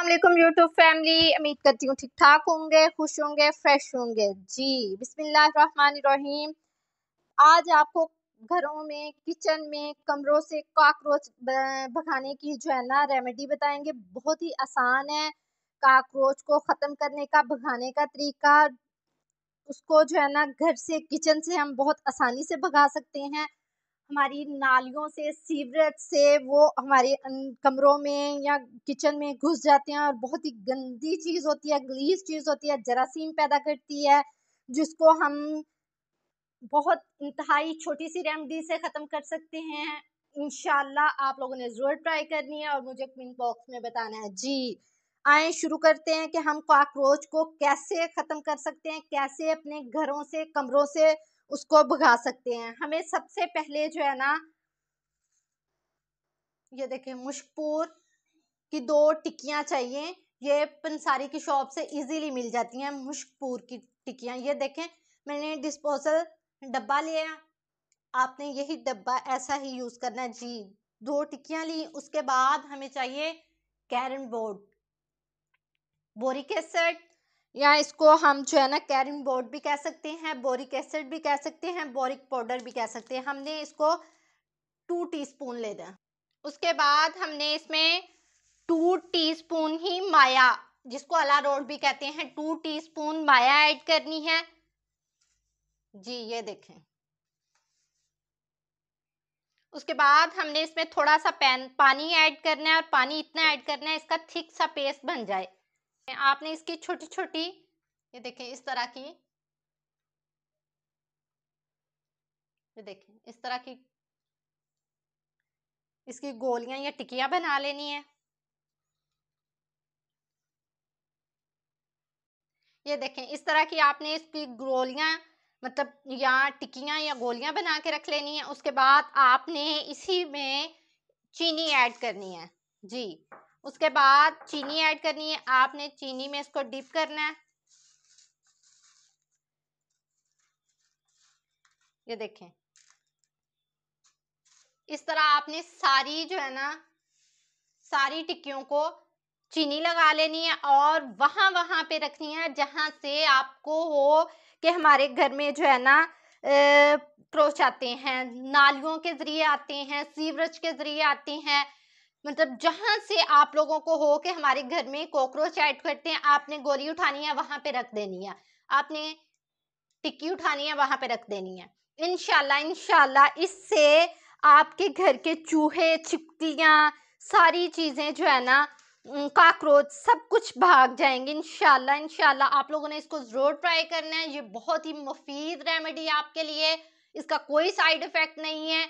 अल्लाम YouTube family उम्मीद करती हूँ ठीक ठाक होंगे खुश होंगे फ्रेश होंगे जी बिसमीम आज आपको घरों में किचन में कमरों से काकरोच भगाने की जो है ना रेमेडी बताएंगे बहुत ही आसान है काकरोच को ख़त्म करने का भगाने का तरीका उसको जो है ना घर से किचन से हम बहुत आसानी से भगा सकते हैं हमारी नालियों से सीवरेज से वो हमारे अं, कमरों में या किचन में घुस जाते हैं और बहुत ही गंदी चीज़ होती है ग्लीस चीज़ होती है जरासीम पैदा करती है जिसको हम बहुत इंतहाई छोटी सी रेमडी से ख़त्म कर सकते हैं इन आप लोगों ने ज़रूर ट्राई करनी है और मुझे कमेंट बॉक्स में बताना है जी आए शुरू करते हैं कि हम कॉकरोच को कैसे ख़त्म कर सकते हैं कैसे अपने घरों से कमरों से उसको भगा सकते हैं हमें सबसे पहले जो है ना ये देखें मुशकपुर की दो टिक्कियाँ चाहिए ये पंसारी की शॉप से इजीली मिल जाती हैं मुशकपुर की टिक्कियाँ ये देखें मैंने डिस्पोजल डब्बा लिया आपने यही डब्बा ऐसा ही यूज़ करना है जी दो टिक्कियाँ ली उसके बाद हमें चाहिए कैरम बोर्ड बोरिक एसिड या इसको हम जो है ना कैरम बोर्ड भी कह सकते हैं बोरिक एसिड भी कह सकते हैं बोरिक पाउडर भी कह सकते हैं हमने इसको टू टीस्पून ले दें उसके बाद हमने इसमें टू टीस्पून ही माया जिसको अला रोड भी कहते हैं टू टीस्पून माया ऐड करनी है जी ये देखें उसके बाद हमने इसमें थोड़ा सा पैन पानी ऐड करना है और पानी इतना ऐड करना है इसका थिक सा पेस्ट बन जाए आपने इसकी छोटी छोटी ये देखें इस तरह की ये देखें इस तरह की इसकी गोलियां या टिकिया बना लेनी है ये देखें इस तरह की आपने इसकी गोलियां मतलब या टिकिया या गोलियां बना के रख लेनी है उसके बाद आपने इसी में चीनी ऐड करनी है जी उसके बाद चीनी ऐड करनी है आपने चीनी में इसको डिप करना है ये देखें इस तरह आपने सारी जो है ना सारी टिक्कियों को चीनी लगा लेनी है और वहां वहां पे रखनी है जहां से आपको हो कि हमारे घर में जो है ना प्रोच आते हैं नालियों के ज़रिए आते हैं सीवरेज के ज़रिए आते हैं मतलब जहाँ से आप लोगों को हो कि हमारे घर में कॉकरोच ऐड करते हैं आपने गोली उठानी है वहाँ पे रख देनी है आपने टिक्की उठानी है वहाँ पे रख देनी है इनशाला इनशाला इससे आपके घर के चूहे चिपटियाँ सारी चीज़ें जो है ना काकरोच सब कुछ भाग जाएंगे इनशाला इनशाला आप लोगों ने इसको ज़रूर ट्राई करना है ये बहुत ही मुफीद रेमेडी है आपके लिए इसका कोई साइड इफ़ेक्ट नहीं है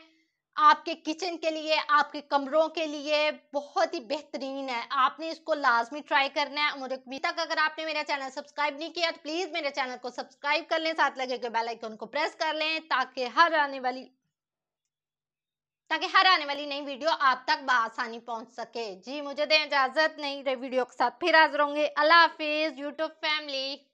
आपके किचन के लिए आपके कमरों के लिए बहुत ही बेहतरीन है आपने इसको लाजमी ट्राई करना है और अभी तक अगर आपने मेरा चैनल सब्सक्राइब नहीं किया तो प्लीज़ मेरे चैनल को सब्सक्राइब कर लें साथ लगे बेल आइकन को प्रेस कर लें ताकि हर आने वाली ताकि हर आने वाली नई वीडियो आप तक बसानी पहुंच सके जी मुझे दें इजाज़त नई वीडियो के साथ फिर हाजिर होंगे अल्लाह हाफिज़ यूट्यूब फैमिली